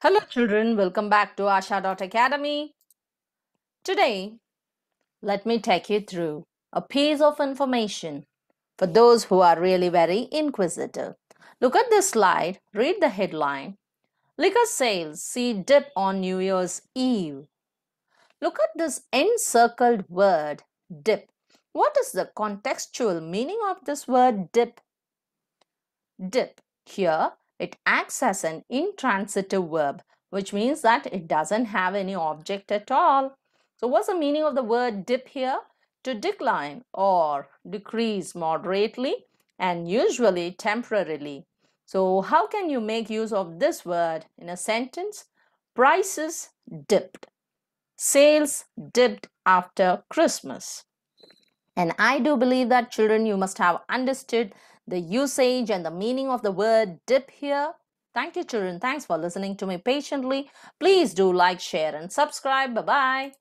Hello children, welcome back to Asha Academy. Today, let me take you through a piece of information for those who are really very inquisitive. Look at this slide, read the headline. Liquor sales see dip on New Year's Eve. Look at this encircled word, dip. What is the contextual meaning of this word, dip? Dip. Here, it acts as an intransitive verb, which means that it doesn't have any object at all. So what's the meaning of the word dip here? To decline or decrease moderately and usually temporarily. So how can you make use of this word in a sentence? Prices dipped. Sales dipped after Christmas. And I do believe that children, you must have understood the usage and the meaning of the word dip here. Thank you, children. Thanks for listening to me patiently. Please do like, share, and subscribe. Bye bye.